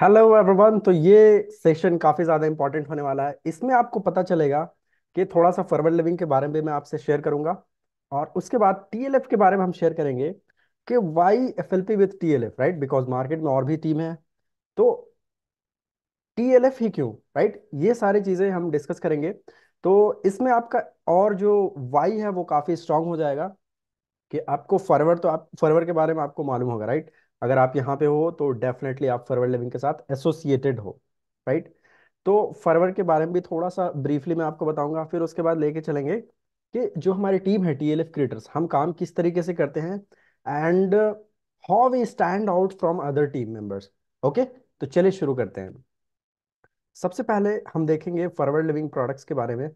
Hello everyone तो ये session काफ़ी ज़्यादा इंपॉर्टेंट होने वाला है इसमें आपको पता चलेगा कि थोड़ा सा फॉरवर्ड लिविंग के बारे में मैं आपसे शेयर करूंगा और उसके बाद टीएलएफ के बारे में हम शेयर करेंगे कि why FLP with TLF right because market में और भी टीम है तो टी एल एफ ही क्यों राइट ये सारी चीज़ें हम डिस्कस करेंगे तो इसमें आपका और जो वाई है वो काफ़ी स्ट्रांग हो जाएगा कि आपको फॉरवर्ड तो आप फॉरवर्ड के बारे में आपको मालूम होगा राइट अगर आप यहाँ पे हो तो डेफिनेटली आप फॉरवर्ड लिविंग के साथ एसोसिएटेड हो राइट तो फॉरवर्ड के बारे में भी थोड़ा सा ब्रीफली मैं आपको बताऊंगा फिर उसके बाद लेके चलेंगे कि जो हमारी टीम है टीएलएफ क्रिएटर्स हम काम किस तरीके से करते हैं and how we stand out from other team members okay तो चलिए शुरू करते हैं सबसे पहले हम देखेंगे फॉरवर्ड लिविंग प्रोडक्ट्स के बारे में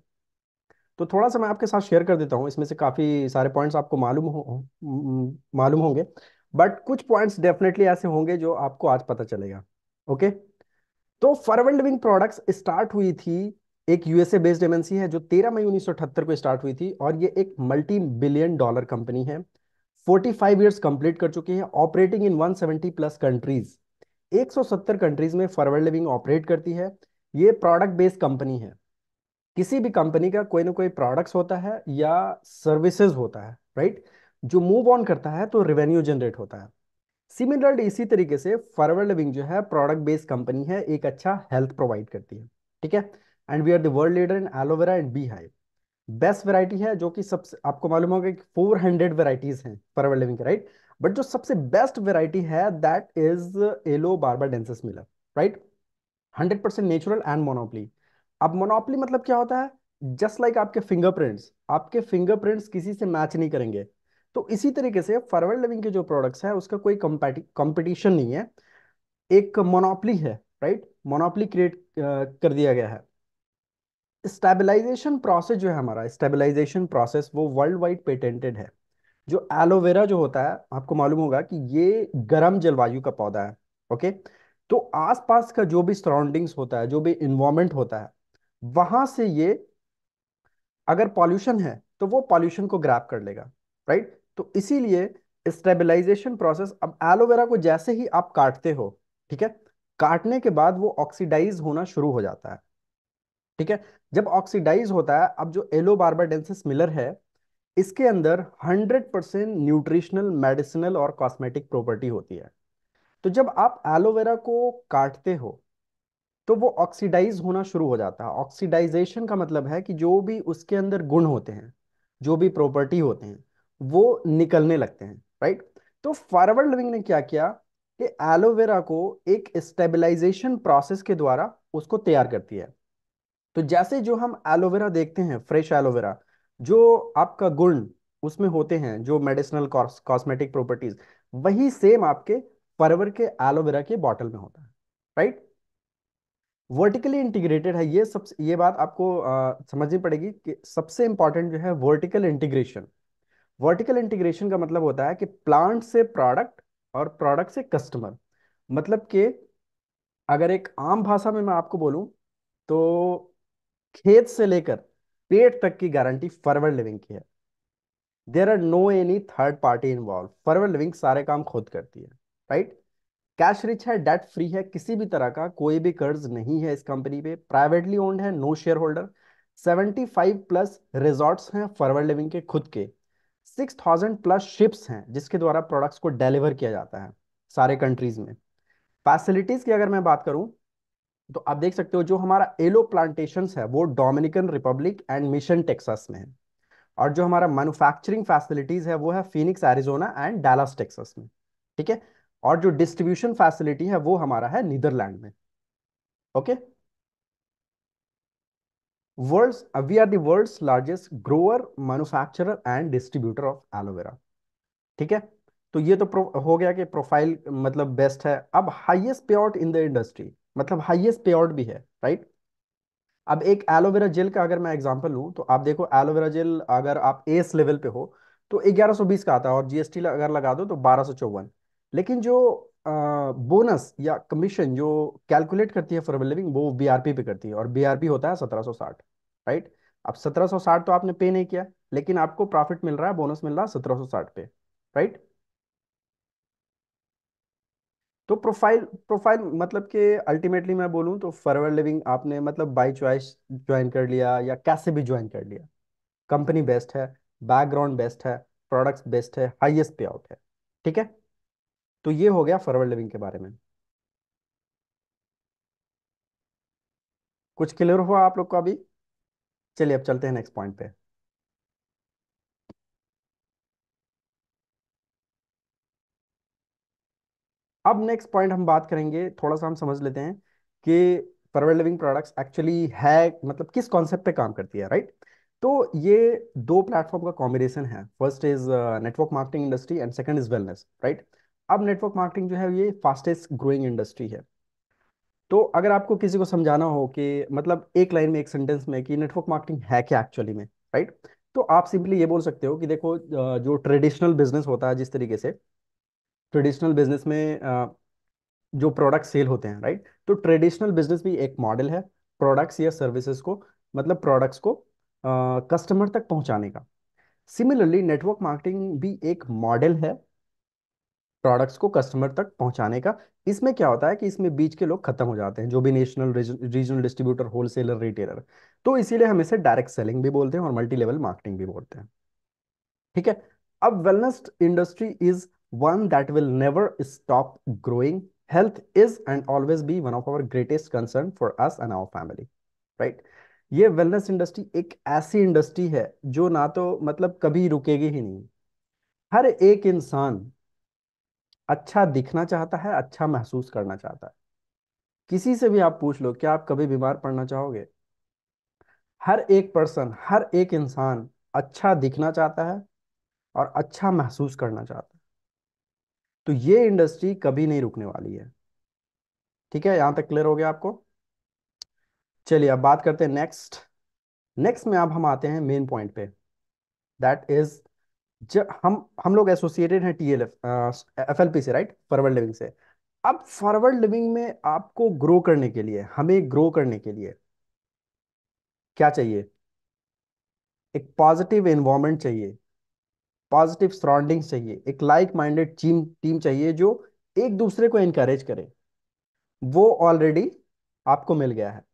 तो थोड़ा सा मैं आपके साथ शेयर कर देता हूँ इसमें से काफ़ी सारे पॉइंट्स आपको मालूम हो मालूम होंगे बट कुछ पॉइंट्स डेफिनेटली ऐसे होंगे जो आपको आज पता चलेगा ओके तो फॉरवर्ड विंग प्रोडक्ट्स स्टार्ट हुई थी एक यूएसए बेस्ड एमएनसी है जो 13 मई 1978 को स्टार्ट हुई थी और ये एक मल्टी बिलियन डॉलर कंपनी है 45 फाइव ईयर्स कंप्लीट कर चुकी है operating in 170 plus countries 170 countries में फॉरवर्ड लिविंग ऑपरेट करती है ये प्रोडक्ट बेस्ड कंपनी है किसी भी कंपनी का कोई ना कोई प्रोडक्ट्स होता है या सर्विसेज होता है राइट right? जो मूव ऑन करता है तो रेवेन्यू जनरेट होता है सिमिलर इसी तरीके से फॉरवर्ड लिविंग जो है प्रोडक्ट बेस्ड कंपनी है एक अच्छा हेल्थ प्रोवाइड करती है ठीक है and we are world leader in aloe vera and bee hive best variety है जो कि सबसे आपको मालूम होगा कि फोर हंड्रेड वेराइटीज हैं फॉरवर्ड लिविंग की राइट बट जो सबसे बेस्ट वेराइटी है that is aloe barbadensis Miller right hundred percent natural and monopoly अब मोनोपली मतलब क्या होता है जस्ट लाइक like आपके फिंगरप्रिंट्स आपके फिंगरप्रिंट्स किसी से मैच नहीं करेंगे तो इसी तरीके से फॉरवर्ड लिविंग के जो प्रोडक्ट्स है उसका कोई कंपटीशन नहीं है एक मोनोपली है राइट मोनोपली क्रिएट कर दिया गया है स्टेबलाइजेशन प्रोसेस जो है हमारा स्टेबलाइजेशन प्रोसेस वो वर्ल्ड वाइड पेटेंटेड है जो एलोवेरा जो होता है आपको मालूम होगा कि ये गर्म जलवायु का पौधा है ओके तो आसपास का जो भी सराउंडिंग्स होता है जो भी इन्वायरमेंट होता है वहां से ये अगर पॉल्यूशन है तो वो पॉल्यूशन को ग्रैप कर लेगा राइट तो इसीलिए स्टेबलाइजेशन प्रोसेस अब एलोवेरा को जैसे ही आप काटते हो ठीक है काटने के बाद वो ऑक्सीडाइज होना शुरू हो जाता है ठीक है जब ऑक्सीडाइज होता है अब जो एलो बार्बाडेंसिस मिलर है इसके अंदर 100 परसेंट न्यूट्रिशनल मेडिसिनल और कॉस्मेटिक प्रॉपर्टी होती है तो जब आप एलोवेरा को काटते हो तो वो ऑक्सीडाइज होना शुरू हो जाता है ऑक्सीडाइजेशन का मतलब है कि जो भी उसके अंदर गुण होते हैं जो भी प्रॉपर्टी होते हैं वो निकलने लगते हैं राइट तो फॉरवर्ड लिविंग ने क्या किया कि एलोवेरा को एक स्टेबलाइजेशन प्रोसेस के द्वारा उसको तैयार करती है तो जैसे जो हम एलोवेरा देखते हैं फ्रेश एलोवेरा जो आपका गुण उसमें होते हैं जो मेडिसिनल कॉस्मेटिक प्रॉपर्टीज वही सेम आपके फरवर के एलोवेरा के बॉटल में होता है राइट वर्टिकली इंटीग्रेटेड है ये सब ये बात आपको आ, समझनी पड़ेगी कि सबसे इंपॉर्टेंट जो है वर्टिकल इंटीग्रेशन वर्टिकल इंटीग्रेशन का मतलब होता है कि प्लांट से प्रोडक्ट और प्रोडक्ट से कस्टमर मतलब कि अगर एक आम भाषा में मैं आपको बोलूं तो खेत से लेकर पेट तक की गारंटी फॉरवर्ड लिविंग की है there are no any third party involve forward living सारे काम खुद करती है राइट कैश रिच है डेट फ्री है किसी भी तरह का कोई भी कर्ज नहीं है इस कंपनी पे प्राइवेटली ओन्ड है no share holder seventy five plus resorts हैं फॉरवर्ड लिविंग के खुद के सिक्स थाउजेंड प्लस शिप्स हैं जिसके द्वारा प्रोडक्ट्स को डिलीवर किया जाता है सारे कंट्रीज में फैसिलिटीज़ की अगर मैं बात करूं तो आप देख सकते हो जो हमारा एलो प्लांटेशन है वो Dominican Republic and Mission Texas में है और जो हमारा मैनुफैक्चरिंग फैसिलिटीज़ है वो है Phoenix Arizona and Dallas Texas में ठीक है और जो डिस्ट्रीब्यूशन फैसिलिटी है वो हमारा है नीदरलैंड में okay okay? world's uh, we are the world's largest grower manufacturer and distributor of aloe vera ठीक है तो ये तो हो गया कि प्रोफाइल मतलब बेस्ट है अब highest out in the industry मतलब हाईएस्ट आउट भी है राइट right? अब एक एलोवेरा जेल का अगर मैं एग्जांपल लूँ तो आप देखो एलोवेरा जेल अगर आप एस लेवल पे हो तो 1120 का आता है और जीएसटी अगर लगा दो तो बारह लेकिन जो बोनस या कमीशन जो कैलकुलेट करती है फॉर लिविंग वो बीआरपी पे करती है और बीआरपी होता है 1760 राइट अब 1760 तो आपने पे नहीं किया लेकिन आपको प्रॉफिट मिल रहा है बोनस मिल रहा है 1760 पे राइट तो प्रोफाइल प्रोफाइल मतलब कि अल्टीमेटली मैं बोलूं तो फॉरवर्ड लिविंग आपने मतलब बाय चॉइस ज्वाइन कर लिया या कैसे भी ज्वाइन कर लिया कंपनी बेस्ट है बैकग्राउंड बेस्ट है प्रोडक्ट्स बेस्ट है हाईएस्ट पे आउट है ठीक है तो ये हो गया फॉरवर्ड लिविंग के बारे में कुछ क्लियर हुआ आप लोग को अभी चलिए अब चलते हैं नेक्स्ट पॉइंट पे अब नेक्स्ट पॉइंट हम बात करेंगे थोड़ा सा हम समझ लेते हैं कि फॉरवर्ड लिविंग प्रोडक्ट्स एक्चुअली है मतलब किस कॉन्सेप्ट पे काम करती है राइट तो ये दो प्लेटफॉर्म का कॉम्बिनेशन है first is network marketing industry and second is wellness right अब नेटवर्क मार्केटिंग जो है ये फास्टेस्ट ग्रोइंग इंडस्ट्री है तो अगर आपको किसी को समझाना हो कि मतलब एक लाइन में एक सेंटेंस में कि नेटवर्क मार्केटिंग है क्या एक्चुअली में राइट तो आप सिंपली ये बोल सकते हो कि देखो जो ट्रेडिशनल बिजनेस होता है जिस तरीके से ट्रेडिशनल बिजनेस में जो प्रोडक्ट सेल होते हैं राइट तो ट्रेडिशनल बिजनेस भी एक मॉडल है प्रोडक्ट्स या सर्विसेज को मतलब प्रोडक्ट्स को कस्टमर तक पहुंचाने का सिमिलरली नेटवर्क मार्केटिंग भी एक मॉडल है प्रोडक्ट्स को कस्टमर तक पहुंचाने का इसमें क्या होता है कि इसमें बीच के लोग खत्म हो जाते हैं जो भी national regional distributor wholesaler retailer तो इसीलिए हम इसे डायरेक्ट सेलिंग भी बोलते हैं और मल्टी लेवल मार्केटिंग भी बोलते हैं ठीक है अब wellness industry is one that will never stop growing health is and always be one of our greatest concern for us and our family right ये वेलनेस इंडस्ट्री एक ऐसी इंडस्ट्री है जो ना तो मतलब कभी रुकेगी ही नहीं हर एक इंसान अच्छा दिखना चाहता है अच्छा महसूस करना चाहता है किसी से भी आप पूछ लो क्या आप कभी बीमार पड़ना चाहोगे हर एक पर्सन हर एक इंसान अच्छा दिखना चाहता है और अच्छा महसूस करना चाहता है तो ये इंडस्ट्री कभी नहीं रुकने वाली है ठीक है यहां तक क्लियर हो गया आपको चलिए अब बात करते हैं नेक्स्ट नेक्स्ट में अब हम आते हैं मेन पॉइंट पे दैट इज जब हम हम लोग एसोसिएटेड हैं टीएलएफ एफएलपी से राइट फॉरवर्ड लिविंग से अब फॉरवर्ड लिविंग में आपको ग्रो करने के लिए हमें ग्रो करने के लिए क्या चाहिए एक पॉजिटिव एनवायरनमेंट चाहिए पॉजिटिव सराउंडिंग चाहिए एक लाइक माइंडेड टीम टीम चाहिए जो एक दूसरे को इनकरेज करे वो ऑलरेडी आपको मिल गया है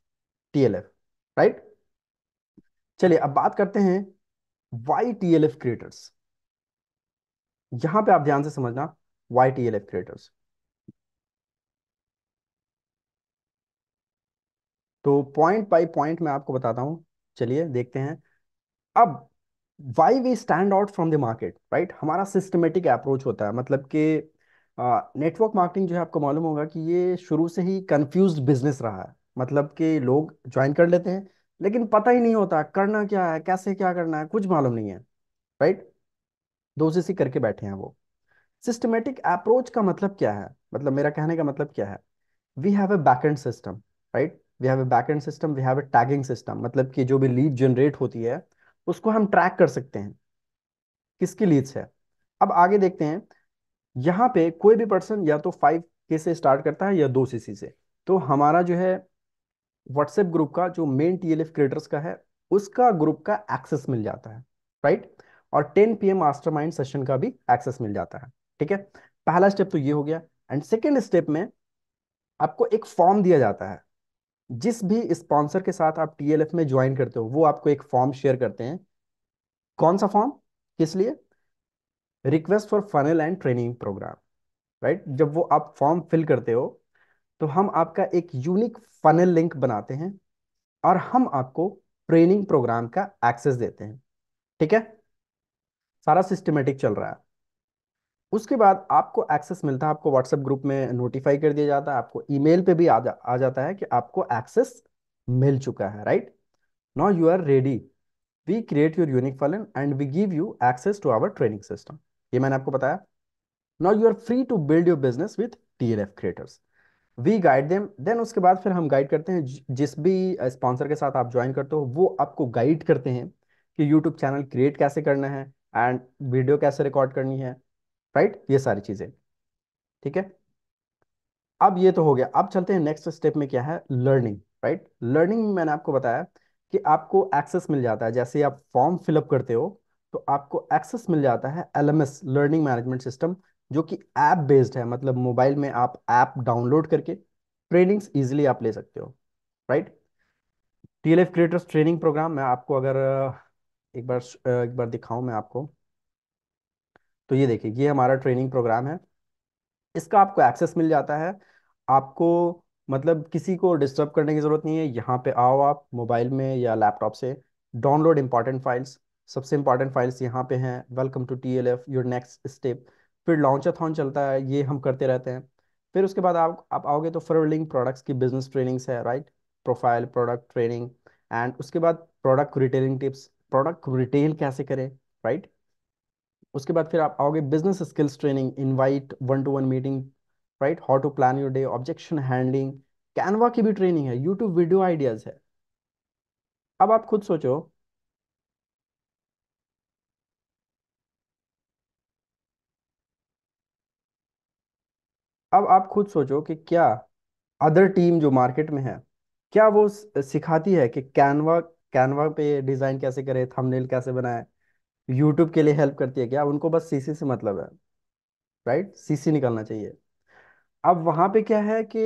टीएलएफ राइट चलिए अब बात करते हैं वाई टीएलएफ क्रिएटर्स यहां पे आप ध्यान से समझना why T L F creators तो पॉइंट बाय पॉइंट मैं आपको बताता हूं चलिए देखते हैं अब why we stand out from the market right हमारा सिस्टमेटिक अप्रोच होता है मतलब कि नेटवर्क मार्केटिंग जो है आपको मालूम होगा कि ये शुरू से ही कंफ्यूज बिजनेस रहा है मतलब कि लोग ज्वाइन कर लेते हैं लेकिन पता ही नहीं होता करना क्या है कैसे क्या करना है कुछ मालूम नहीं है राइट दोषी सी करके बैठे हैं वो सिस्टमेटिक अप्रोच का मतलब क्या है मतलब मेरा कहने का मतलब क्या है we have a back end system right we have a back end system we have a tagging system मतलब कि जो भी लीड जनरेट होती है उसको हम ट्रैक कर सकते हैं किसकी लीड्स है अब आगे देखते हैं यहाँ पे कोई भी पर्सन या तो फाइव के से स्टार्ट करता है या दो सी से तो हमारा जो है व्हाट्सएप ग्रुप का जो मेन टीएलएफ क्रिएटर्स का है उसका ग्रुप का एक्सेस मिल जाता है राइट right? और 10 पीएम मास्टरमाइंड सेशन का भी एक्सेस मिल जाता है ठीक है पहला स्टेप तो ये हो गया एंड सेकेंड स्टेप में आपको एक फॉर्म दिया जाता है जिस भी स्पॉन्सर के साथ आप टीएलएफ में ज्वाइन करते हो वो आपको एक फॉर्म शेयर करते हैं कौन सा फॉर्म किस लिए request for funnel and training program right जब वो आप फॉर्म फिल करते हो तो हम आपका एक यूनिक फनल लिंक बनाते हैं और हम आपको ट्रेनिंग प्रोग्राम का एक्सेस देते हैं ठीक है सारा सिस्टमेटिक चल रहा है उसके बाद आपको एक्सेस मिलता है आपको व्हाट्सएप ग्रुप में नोटिफाई कर दिया जाता है आपको ईमेल पे भी आ, जा, आ जाता है कि आपको एक्सेस मिल चुका है right now you are ready we create your unique फलन and we give you access to our training system ये मैंने आपको बताया now you are free to build your business with T L creators we guide them then उसके बाद फिर हम guide करते हैं जिस भी स्पॉन्सर के साथ आप ज्वाइन करते हो वो आपको गाइड करते हैं कि यूट्यूब चैनल क्रिएट कैसे करना है एंड वीडियो कैसे रिकॉर्ड करनी है राइट right? ये सारी चीज़ें ठीक है अब ये तो हो गया अब चलते हैं नेक्स्ट स्टेप में क्या है लर्निंग राइट लर्निंग में मैंने आपको बताया कि आपको एक्सेस मिल जाता है जैसे आप फॉर्म फिलअप करते हो तो आपको एक्सेस मिल जाता है एल लर्निंग मैनेजमेंट सिस्टम जो कि ऐप बेस्ड है मतलब मोबाइल में आप ऐप डाउनलोड करके ट्रेनिंग्स इजीली आप ले सकते हो right T creators training program मैं आपको अगर एक बार एक बार दिखाऊं मैं आपको तो ये देखिए ये हमारा ट्रेनिंग प्रोग्राम है इसका आपको एक्सेस मिल जाता है आपको मतलब किसी को डिस्टर्ब करने की ज़रूरत नहीं है यहाँ पे आओ आप मोबाइल में या लैपटॉप से डाउनलोड इंपॉर्टेंट फाइल्स सबसे इंपॉर्टेंट फाइल्स यहाँ पे हैं welcome to T L F your next step फिर लॉन्चाथॉन चलता है ये हम करते रहते हैं फिर उसके बाद आप आप आओगे तो फॉरवर्डिंग प्रोडक्ट्स की बिजनेस ट्रेनिंग्स है right profile product training and उसके बाद product retailing tips product retail कैसे करें राइट right? उसके बाद फिर आप आओगे business skills training invite one to one meeting right how to plan your day objection handling Canva की भी ट्रेनिंग है यूट्यूब वीडियो आइडियाज है अब आप खुद सोचो अब आप खुद सोचो कि क्या अदर टीम जो मार्केट में है क्या वो सिखाती है कि कैनवा कैनवा पे डिजाइन कैसे करें थंबनेल कैसे बनाए यूट्यूब के लिए हेल्प करती है क्या उनको बस सीसी से मतलब है राइट सीसी निकालना चाहिए अब वहां पे क्या है कि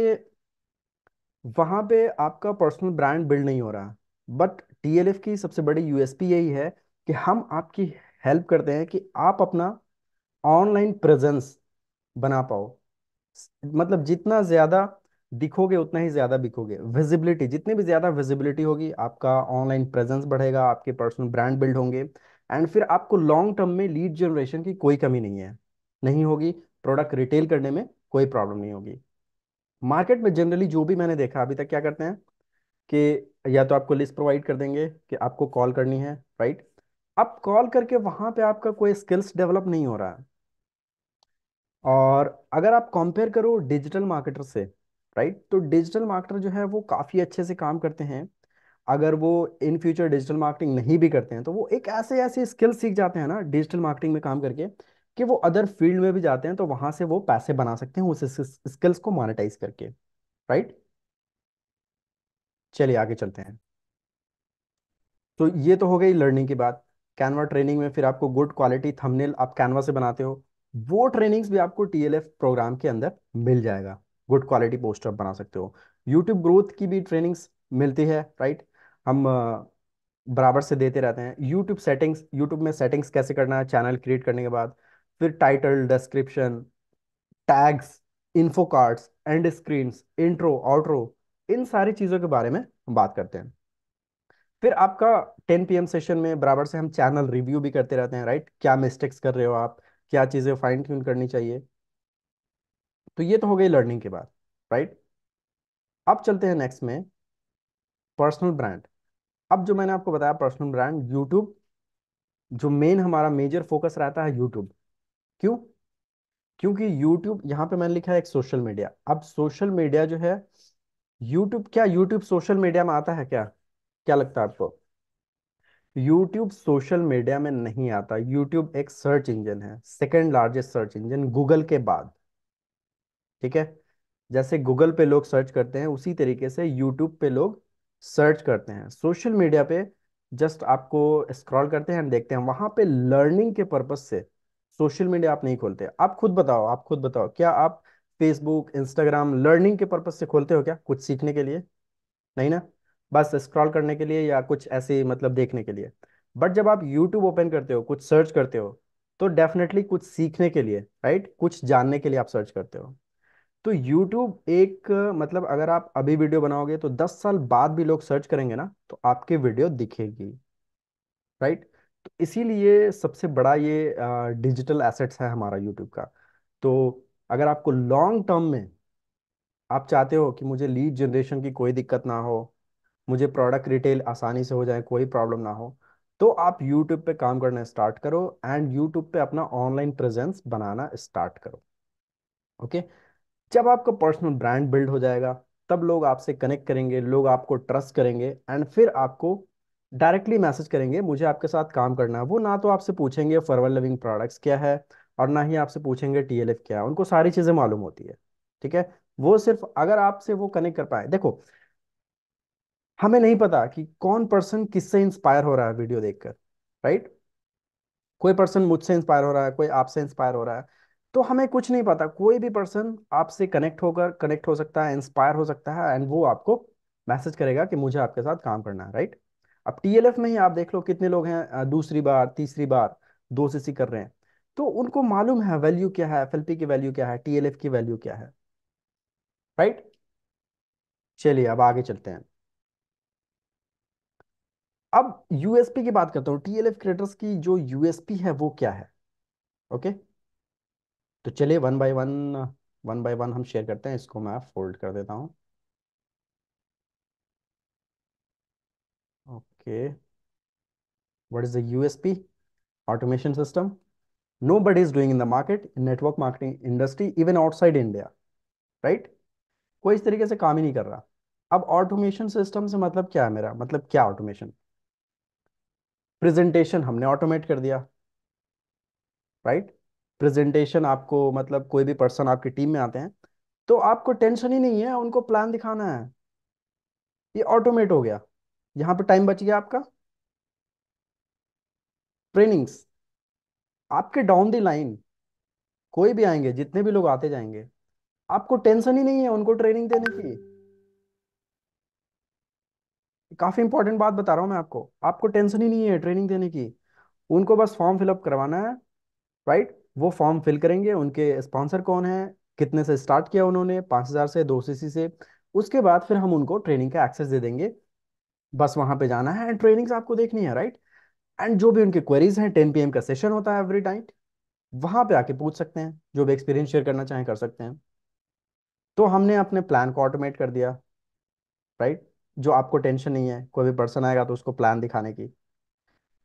वहां पे आपका पर्सनल ब्रांड बिल्ड नहीं हो रहा बट टीएलएफ की सबसे बड़ी यूएसपी यही है कि हम आपकी हेल्प करते हैं कि आप अपना ऑनलाइन प्रेजेंस बना पाओ मतलब जितना ज्यादा दिखोगे उतना ही ज्यादा बिकोगे विजिबिलिटी जितनी भी ज्यादा विजिबिलिटी होगी आपका ऑनलाइन प्रेजेंस बढ़ेगा आपके पर्सनल ब्रांड बिल्ड होंगे एंड फिर आपको लॉन्ग टर्म में लीड जनरेशन की कोई कमी नहीं है नहीं होगी प्रोडक्ट रिटेल करने में कोई प्रॉब्लम नहीं होगी मार्केट में जनरली जो भी मैंने देखा अभी तक क्या करते हैं कि या तो आपको लिस्ट प्रोवाइड कर देंगे कि आपको कॉल करनी है राइट आप कॉल करके वहां पे आपका कोई स्किल्स डेवलप नहीं हो रहा है और अगर आप कंपेयर करो डिजिटल मार्केटर से राइट तो डिजिटल मार्केटर जो है वो काफ़ी अच्छे से काम करते हैं अगर वो इन फ्यूचर डिजिटल मार्केटिंग नहीं भी करते हैं तो वो एक ऐसे ऐसे स्किल सीख जाते हैं ना डिजिटल मार्केटिंग में काम करके कि वो अदर फील्ड में भी जाते हैं तो वहां से वो पैसे बना सकते हैं उस स्किल्स को मोनेटाइज करके राइट चलिए आगे चलते हैं तो ये तो हो गई लर्निंग की बात कैनवा ट्रेनिंग में फिर आपको गुड क्वालिटी थंबनेल आप कैनवा से बनाते हो वो ट्रेनिंग्स भी आपको टीएलएफ प्रोग्राम के अंदर मिल जाएगा गुड क्वालिटी पोस्टर बना सकते हो यूट्यूब ग्रोथ की भी ट्रेनिंग्स मिलती है राइट हम बराबर से देते रहते हैं यूट्यूब सेटिंग्स यूट्यूब में सेटिंग्स कैसे करना है चैनल क्रिएट करने के बाद फिर title description tags info cards and screen intro outro इन सारी चीज़ों के बारे में बात करते हैं फिर आपका 10 पीएम सेशन में बराबर से हम चैनल रिव्यू भी करते रहते हैं राइट क्या मिस्टेक्स कर रहे हो आप क्या चीज़ें फाइन ट्यून करनी चाहिए तो ये तो हो गई लर्निंग के बाद राइट अब चलते हैं नेक्स्ट में पर्सनल ब्रांड अब जो मैंने आपको बताया पर्सनल ब्रांड यूट्यूब जो मेन हमारा मेजर फोकस रहता है यूट्यूब क्यों क्योंकि यूट्यूब यहां पे मैंने लिखा है एक सोशल मीडिया अब सोशल मीडिया जो है यूट्यूब क्या यूट्यूब सोशल मीडिया में आता है क्या क्या लगता है आपको यूट्यूब सोशल मीडिया में नहीं आता यूट्यूब एक सर्च इंजन है second largest search engine Google के बाद ठीक है जैसे गूगल पे लोग सर्च करते हैं उसी तरीके से यूट्यूब पे लोग सर्च करते हैं सोशल मीडिया पे जस्ट आपको स्क्रॉल करते हैं देखते हैं वहां पे लर्निंग के पर्पज से सोशल मीडिया आप नहीं खोलते आप खुद बताओ आप खुद बताओ क्या आप फेसबुक इंस्टाग्राम लर्निंग के पर्पज से खोलते हो क्या कुछ सीखने के लिए नहीं ना बस स्क्रॉल करने के लिए या कुछ ऐसे मतलब देखने के लिए बट जब आप यूट्यूब ओपन करते हो कुछ सर्च करते हो तो डेफिनेटली कुछ सीखने के लिए राइट कुछ जानने के लिए आप सर्च करते हो तो यूट्यूब एक मतलब अगर आप अभी वीडियो बनाओगे तो दस साल बाद भी लोग सर्च करेंगे ना तो आपकी वीडियो दिखेगी राइट तो इसीलिए सबसे बड़ा ये डिजिटल एसेट्स है हमारा यूट्यूब का तो अगर आपको लॉन्ग टर्म में आप चाहते हो कि मुझे लीड जनरेशन की कोई दिक्कत ना हो मुझे प्रोडक्ट रिटेल आसानी से हो जाए कोई प्रॉब्लम ना हो तो आप यूट्यूब पे काम करना स्टार्ट करो एंड यूट्यूब पे अपना ऑनलाइन प्रेजेंस बनाना स्टार्ट करो ओके okay? जब आपका पर्सनल ब्रांड बिल्ड हो जाएगा तब लोग आपसे कनेक्ट करेंगे लोग आपको ट्रस्ट करेंगे एंड फिर आपको डायरेक्टली मैसेज करेंगे मुझे आपके साथ काम करना है वो ना तो आपसे पूछेंगे फॉरवर लिविंग प्रोडक्ट्स क्या है और ना ही आपसे पूछेंगे टीएलएफ क्या है उनको सारी चीज़ें मालूम होती है ठीक है वो सिर्फ अगर आपसे वो कनेक्ट कर पाए देखो हमें नहीं पता कि कौन पर्सन किससे इंस्पायर हो रहा है वीडियो देखकर राइट कोई पर्सन मुझसे इंस्पायर हो रहा है कोई आपसे इंस्पायर हो रहा है तो हमें कुछ नहीं पता कोई भी पर्सन आपसे कनेक्ट होकर कनेक्ट हो सकता है इंस्पायर हो सकता है एंड वो आपको मैसेज करेगा कि मुझे आपके साथ काम करना है राइट अब टीएलएफ में ही आप देख लो कितने लोग हैं दूसरी बार तीसरी बार दो सी कर रहे हैं तो उनको मालूम है वैल्यू क्या है एफ की वैल्यू क्या है टीएलएफ की वैल्यू क्या है राइट चलिए अब आगे चलते हैं अब यूएसपी की बात करता हूँ टीएलएफ क्रिएटर्स की जो यूएसपी है वो क्या है ओके okay? तो चलिए one by one one by one हम शेयर करते हैं इसको मैं फोल्ड कर देता हूँ okay what is the USP automation system no is is doing in the market network marketing industry even outside India right कोई इस तरीके से काम ही नहीं कर रहा अब ऑटोमेशन सिस्टम से मतलब क्या है मेरा मतलब क्या ऑटोमेशन प्रेजेंटेशन हमने ऑटोमेट कर दिया राइट right? प्रेजेंटेशन आपको मतलब कोई भी पर्सन आपकी टीम में आते हैं तो आपको टेंशन ही नहीं है उनको प्लान दिखाना है ये ऑटोमेट हो गया यहाँ पे टाइम बच गया आपका ट्रेनिंग्स आपके डाउन द लाइन कोई भी आएंगे जितने भी लोग आते जाएंगे आपको टेंशन ही नहीं है उनको ट्रेनिंग देने की काफी इंपॉर्टेंट बात बता रहा हूं मैं आपको आपको टेंशन ही नहीं है ट्रेनिंग देने की उनको बस फॉर्म फिलअप करवाना है राइट वो फॉर्म फिल करेंगे उनके स्पॉन्सर कौन है कितने से स्टार्ट किया उन्होंने पाँच हज़ार से दो सीसी से उसके बाद फिर हम उनको ट्रेनिंग का एक्सेस दे देंगे बस वहाँ पे जाना है एंड ट्रेनिंग्स आपको देखनी है राइट एंड जो भी उनके क्वेरीज हैं टेन पी का सेशन होता है एवरी टाइम वहाँ पे आके पूछ सकते हैं जो भी एक्सपीरियंस शेयर करना चाहें कर सकते हैं तो हमने अपने प्लान को ऑटोमेट कर दिया राइट जो आपको टेंशन नहीं है कोई भी पर्सन आएगा तो उसको प्लान दिखाने की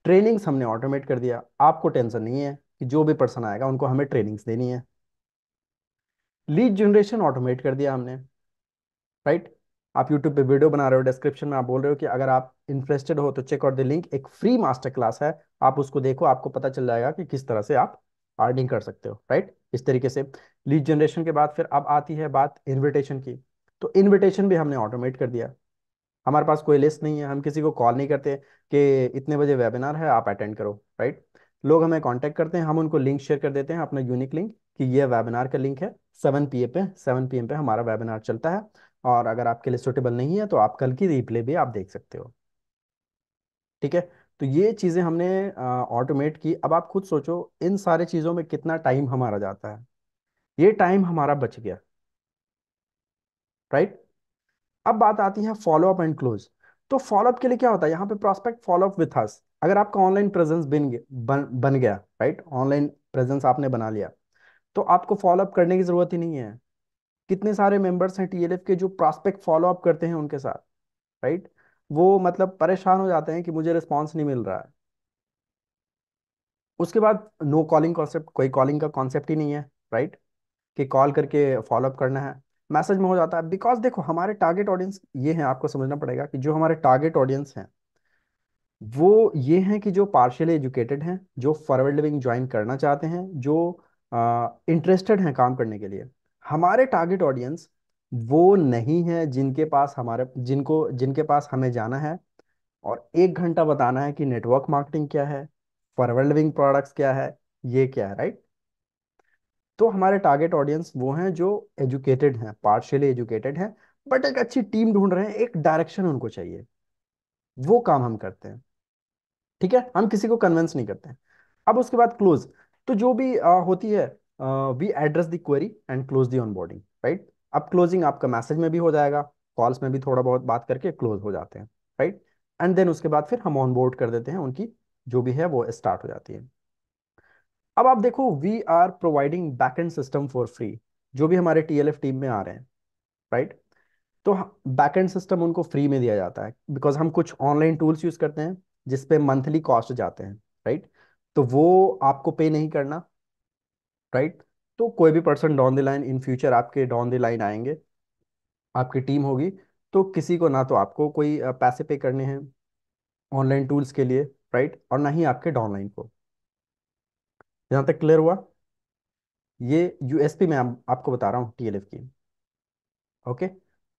ट्रेनिंग्स हमने ऑटोमेट कर दिया आपको टेंशन नहीं है कि जो भी पर्सन आएगा उनको हमें ट्रेनिंग्स देनी है लीड जनरेशन ऑटोमेट कर दिया हमने राइट right? आप यूट्यूब पे वीडियो बना रहे हो डिस्क्रिप्शन में आप बोल रहे हो कि अगर आप इंटरेस्टेड हो तो चेक आउट द लिंक एक फ्री मास्टर क्लास है आप उसको देखो आपको पता चल जाएगा कि किस तरह से आप अर्निंग कर सकते हो राइट right? इस तरीके से लीड जनरेशन के बाद फिर अब आती है बात इन्विटेशन की तो इन्विटेशन भी हमने ऑटोमेट कर दिया हमारे पास कोई लिस्ट नहीं है हम किसी को कॉल नहीं करते कि इतने बजे वेबिनार है आप अटेंड करो राइट लोग हमें कांटेक्ट करते हैं हम उनको लिंक शेयर कर देते हैं अपना यूनिक लिंक कि ये वेबिनार का लिंक है सेवन पी पे सेवन पी पे हमारा वेबिनार चलता है और अगर आपके लिए सुटेबल नहीं है तो आप कल की रिप्ले भी आप देख सकते हो ठीक है तो ये चीज़ें हमने ऑटोमेट की अब आप खुद सोचो इन सारे चीज़ों में कितना टाइम हमारा जाता है ये टाइम हमारा बच गया राइट अब बात आती है फॉलोअप एंड क्लोज तो फॉलोअप के लिए क्या होता है यहाँ पे प्रोस्पेक्ट फॉलोअप विथ हस अगर आपका ऑनलाइन प्रेजेंस बन बन गया राइट ऑनलाइन प्रेजेंस आपने बना लिया तो आपको फॉलोअप करने की ज़रूरत ही नहीं है कितने सारे मेंबर्स हैं टीएलएफ के जो प्रॉस्पेक्ट फॉलोअप करते हैं उनके साथ राइट वो मतलब परेशान हो जाते हैं कि मुझे रिस्पॉन्स नहीं मिल रहा है उसके बाद नो कॉलिंग कॉन्सेप्ट कोई कॉलिंग का कॉन्सेप्ट ही नहीं है राइट कि कॉल करके फॉलोअप करना है मैसेज में हो जाता है बिकॉज देखो हमारे टारगेट ऑडियंस ये है आपको समझना पड़ेगा कि जो हमारे टारगेट ऑडियंस हैं वो ये हैं कि जो पार्शियली एजुकेटेड हैं जो फॉरवर्ड लिविंग ज्वाइन करना चाहते हैं जो इंटरेस्टेड हैं काम करने के लिए हमारे टारगेट ऑडियंस वो नहीं है जिनके पास हमारे जिनको जिनके पास हमें जाना है और एक घंटा बताना है कि नेटवर्क मार्केटिंग क्या है फॉरवर्ड लिविंग प्रोडक्ट्स क्या है ये क्या है राइट तो हमारे टारगेट ऑडियंस वो हैं जो एजुकेटेड हैं पार्शियली एजुकेटेड हैं बट एक अच्छी टीम ढूंढ रहे हैं एक डायरेक्शन उनको चाहिए वो काम हम करते हैं ठीक है हम किसी को कन्वेंस नहीं करते हैं अब उसके बाद क्लोज तो जो भी आ, होती है we address the query and close the onboarding right अब क्लोजिंग आपका मैसेज में भी हो जाएगा कॉल्स में भी थोड़ा बहुत बात करके क्लोज हो जाते हैं राइट एंड देन उसके बाद फिर हम ऑनबोर्ड कर देते हैं उनकी जो भी है वो स्टार्ट हो जाती है अब आप देखो we are providing back end system for free जो भी हमारे टीएलएफ टीम में आ रहे हैं राइट right? तो बैक एंड सिस्टम उनको फ्री में दिया जाता है बिकॉज हम कुछ ऑनलाइन टूल्स यूज करते हैं जिसपे मंथली कॉस्ट जाते हैं राइट तो वो आपको पे नहीं करना राइट तो कोई भी person down the line in future आपके डाउन द लाइन आएंगे आपकी टीम होगी तो किसी को ना तो आपको कोई पैसे पे करने हैं ऑनलाइन टूल्स के लिए राइट और ना ही आपके डाउनलाइन को यहां तक क्लियर हुआ ये यूएसपी मैं आपको बता रहा हूँ टीएलएफ की ओके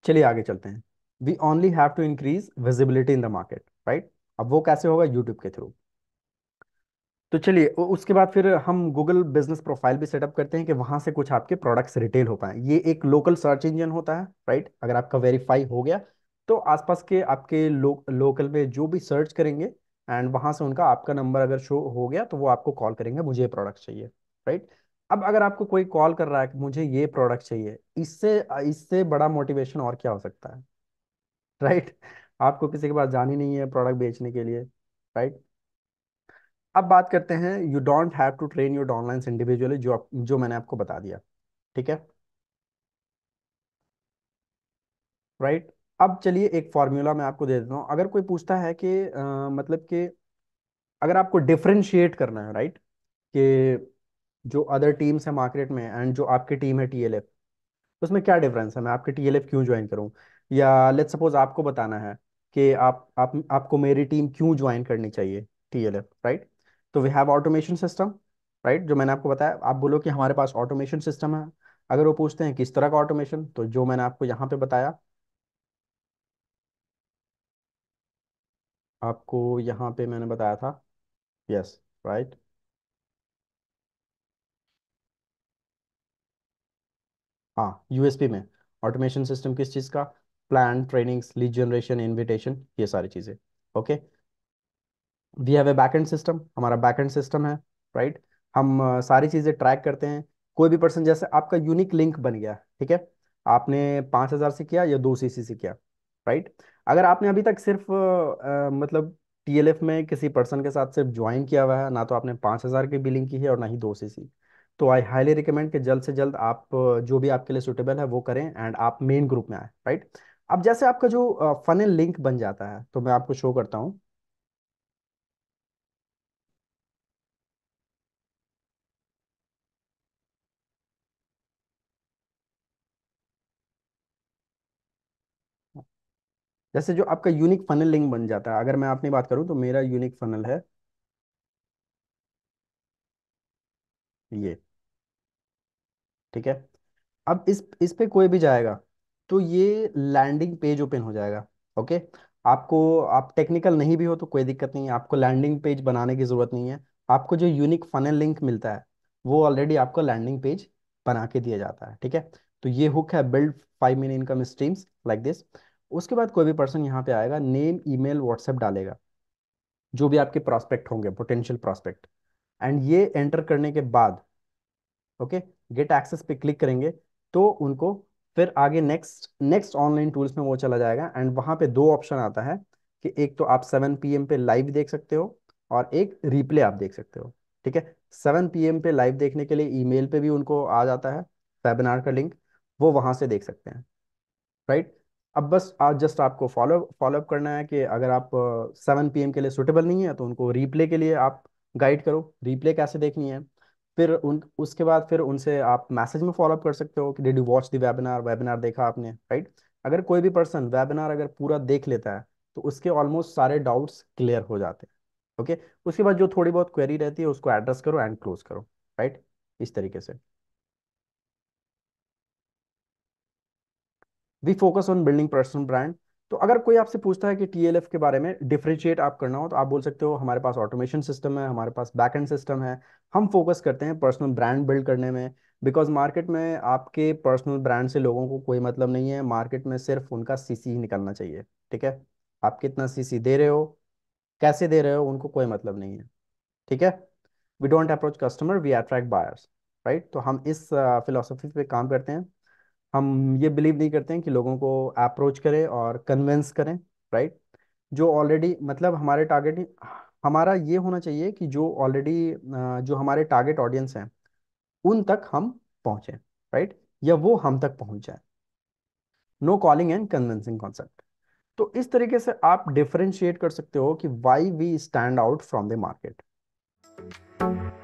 चलिए आगे चलते हैं we only have to increase visibility in the market right अब वो कैसे होगा यूट्यूब के थ्रू तो चलिए उसके बाद फिर हम गूगल बिजनेस प्रोफाइल भी सेटअप करते हैं कि वहां से कुछ आपके प्रोडक्ट्स रिटेल हो पाए ये एक लोकल सर्च इंजन होता है राइट अगर आपका वेरीफाई हो गया तो आसपास के आपके लो, लोकल में जो भी सर्च करेंगे एंड वहां से उनका आपका नंबर अगर शो हो गया तो वो आपको कॉल करेंगे मुझे ये प्रोडक्ट चाहिए राइट अब अगर आपको कोई कॉल कर रहा है कि मुझे ये प्रोडक्ट चाहिए इससे इससे बड़ा मोटिवेशन और क्या हो सकता है राइट right? आपको किसी के पास जानी नहीं है प्रोडक्ट बेचने के लिए राइट अब बात करते हैं you don't have to train your online individually जो जो मैंने आपको बता दिया ठीक है राइट right? अब चलिए एक फॉर्मूला मैं आपको दे देता हूँ अगर कोई पूछता है कि आ, मतलब कि अगर आपको डिफ्रेंशिएट करना है राइट कि जो अदर टीम्स है मार्केट में एंड जो आपकी टीम है टीएलएफ उसमें क्या डिफरेंस है मैं आपके टीएलएफ क्यों ज्वाइन करूँ या लेट सपोज आपको बताना है कि आप आप आपको मेरी टीम क्यों ज्वाइन करनी चाहिए एफ राइट तो we have automation system right जो मैंने आपको बताया आप बोलो कि हमारे पास ऑटोमेशन सिस्टम है अगर वो पूछते हैं किस तरह का ऑटोमेशन तो जो मैंने आपको यहाँ पे बताया आपको यहाँ पे मैंने बताया था यस राइट हाँ यूएसपी में ऑटोमेशन सिस्टम किस चीज़ का plan training lead generation invitation ये सारी चीज़ें okay we have a backend system हमारा बैकेंड सिस्टम है राइट right? हम uh, सारी चीज़ें ट्रैक करते हैं कोई भी पर्सन जैसे आपका यूनिक लिंक बन गया ठीक है आपने पांच हज़ार से किया या दो सी सी से किया राइट right? अगर आपने अभी तक सिर्फ uh, मतलब टीएलएफ में किसी पर्सन के साथ सिर्फ ज्वाइन किया हुआ है ना तो आपने पांच हज़ार की बिलिंग की है और ना ही दो सी सी तो आई हाईली रिकमेंड कि जल्द से जल्द आप जो भी आपके लिए सुटेबल है वो करें एंड आप मेन ग्रुप में आए राइट right? अब जैसे आपका जो फनल लिंक बन जाता है तो मैं आपको शो करता हूं जैसे जो आपका यूनिक फनल लिंक बन जाता है अगर मैं अपनी बात करूं तो मेरा यूनिक फनल है ये ठीक है अब इस इस पे कोई भी जाएगा तो ये लैंडिंग पेज ओपन हो जाएगा ओके आपको आप टेक्निकल नहीं भी हो तो कोई दिक्कत नहीं है आपको लैंडिंग पेज बनाने की ज़रूरत नहीं है आपको जो यूनिक फनल लिंक मिलता है वो ऑलरेडी आपको लैंडिंग पेज बना के दिया जाता है ठीक है तो ये हुक है build five min income streams like this उसके बाद कोई भी पर्सन यहाँ पे आएगा नेम ईमेल व्हाट्सएप डालेगा जो भी आपके प्रॉस्पेक्ट होंगे पोटेंशियल प्रॉस्पेक्ट एंड ये एंटर करने के बाद ओके गेट एक्सेस पे क्लिक करेंगे तो उनको फिर आगे नेक्स्ट नेक्स्ट ऑनलाइन टूल्स में वो चला जाएगा एंड वहां पे दो ऑप्शन आता है कि एक तो आप सेवन पी पे लाइव देख सकते हो और एक रिप्ले आप देख सकते हो ठीक है सेवन पी पे लाइव देखने के लिए ईमेल पे भी उनको आ जाता है वेबिनार का लिंक वो वहां से देख सकते हैं राइट अब बस आज जस्ट आपको फॉलो फॉलोअप करना है कि अगर आप सेवन uh, पी के लिए सुटेबल नहीं है तो उनको रिप्ले के लिए आप गाइड करो रिप्ले कैसे देखनी है फिर उन उसके बाद फिर उनसे आप मैसेज में फॉलोअप कर सकते हो कि did you watch the webinar webinar देखा आपने राइट अगर कोई भी पर्सन वेबिनार अगर पूरा देख लेता है तो उसके ऑलमोस्ट सारे डाउट्स क्लियर हो जाते हैं ओके उसके बाद जो थोड़ी बहुत क्वेरी रहती है उसको एड्रेस करो एंड क्लोज करो राइट इस तरीके से we focus on building personal brand तो अगर कोई आपसे पूछता है कि टीएलएफ के बारे में डिफ्रेंशिएट आप करना हो तो आप बोल सकते हो हमारे पास ऑटोमेशन सिस्टम है हमारे पास बैक एंड सिस्टम है हम फोकस करते हैं पर्सनल ब्रांड बिल्ड करने में बिकॉज मार्केट में आपके पर्सनल ब्रांड से लोगों को कोई मतलब नहीं है मार्केट में सिर्फ उनका सी ही निकलना चाहिए ठीक है आप कितना सी दे रहे हो कैसे दे रहे हो उनको कोई मतलब नहीं है ठीक है we don't approach customer we attract buyers right तो हम इस फिलोसफी uh, पे काम करते हैं हम ये बिलीव नहीं करते हैं कि लोगों को अप्रोच करें और कन्वेंस करें राइट जो ऑलरेडी मतलब हमारे टारगेट हमारा ये होना चाहिए कि जो ऑलरेडी जो हमारे टारगेट ऑडियंस हैं उन तक हम पहुंचे राइट या वो हम तक पहुंच जाए no calling and convincing concept तो इस तरीके से आप डिफ्रेंशिएट कर सकते हो कि why we stand out from the market